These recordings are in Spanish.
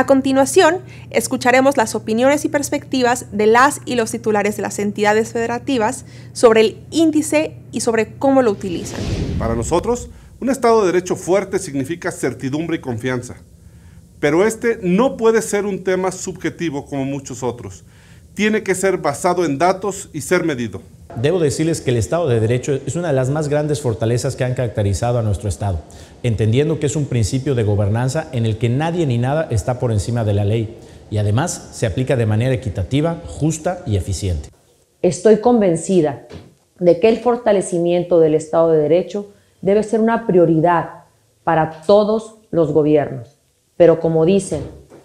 A continuación, escucharemos las opiniones y perspectivas de las y los titulares de las entidades federativas sobre el índice y sobre cómo lo utilizan. Para nosotros, un Estado de Derecho fuerte significa certidumbre y confianza. Pero este no puede ser un tema subjetivo como muchos otros. Tiene que ser basado en datos y ser medido. Debo decirles que el Estado de Derecho es una de las más grandes fortalezas que han caracterizado a nuestro Estado, entendiendo que es un principio de gobernanza en el que nadie ni nada está por encima de la ley y además se aplica de manera equitativa, justa y eficiente. Estoy convencida de que el fortalecimiento del Estado de Derecho debe ser una prioridad para todos los gobiernos, pero como dicen,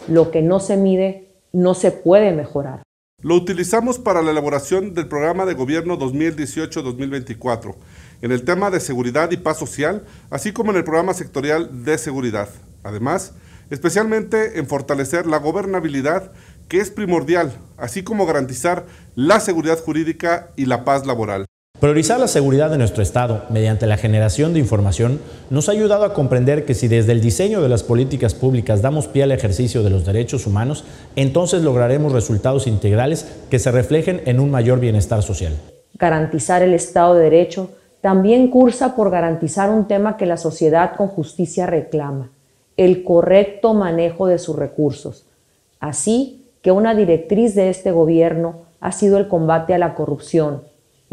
lo que no se mide no se puede mejorar. Lo utilizamos para la elaboración del programa de gobierno 2018-2024 en el tema de seguridad y paz social, así como en el programa sectorial de seguridad. Además, especialmente en fortalecer la gobernabilidad, que es primordial, así como garantizar la seguridad jurídica y la paz laboral. Priorizar la seguridad de nuestro Estado mediante la generación de información nos ha ayudado a comprender que si desde el diseño de las políticas públicas damos pie al ejercicio de los derechos humanos, entonces lograremos resultados integrales que se reflejen en un mayor bienestar social. Garantizar el Estado de Derecho también cursa por garantizar un tema que la sociedad con justicia reclama, el correcto manejo de sus recursos. Así que una directriz de este gobierno ha sido el combate a la corrupción,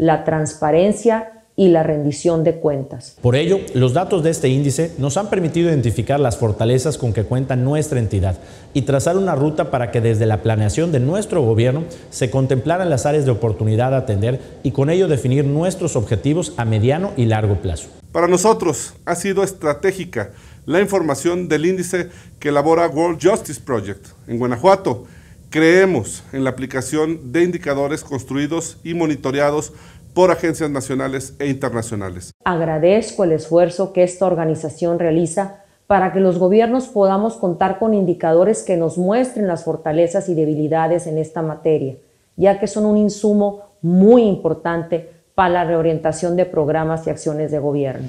la transparencia y la rendición de cuentas. Por ello, los datos de este índice nos han permitido identificar las fortalezas con que cuenta nuestra entidad y trazar una ruta para que desde la planeación de nuestro gobierno se contemplaran las áreas de oportunidad a atender y con ello definir nuestros objetivos a mediano y largo plazo. Para nosotros ha sido estratégica la información del índice que elabora World Justice Project en Guanajuato Creemos en la aplicación de indicadores construidos y monitoreados por agencias nacionales e internacionales. Agradezco el esfuerzo que esta organización realiza para que los gobiernos podamos contar con indicadores que nos muestren las fortalezas y debilidades en esta materia, ya que son un insumo muy importante para la reorientación de programas y acciones de gobierno.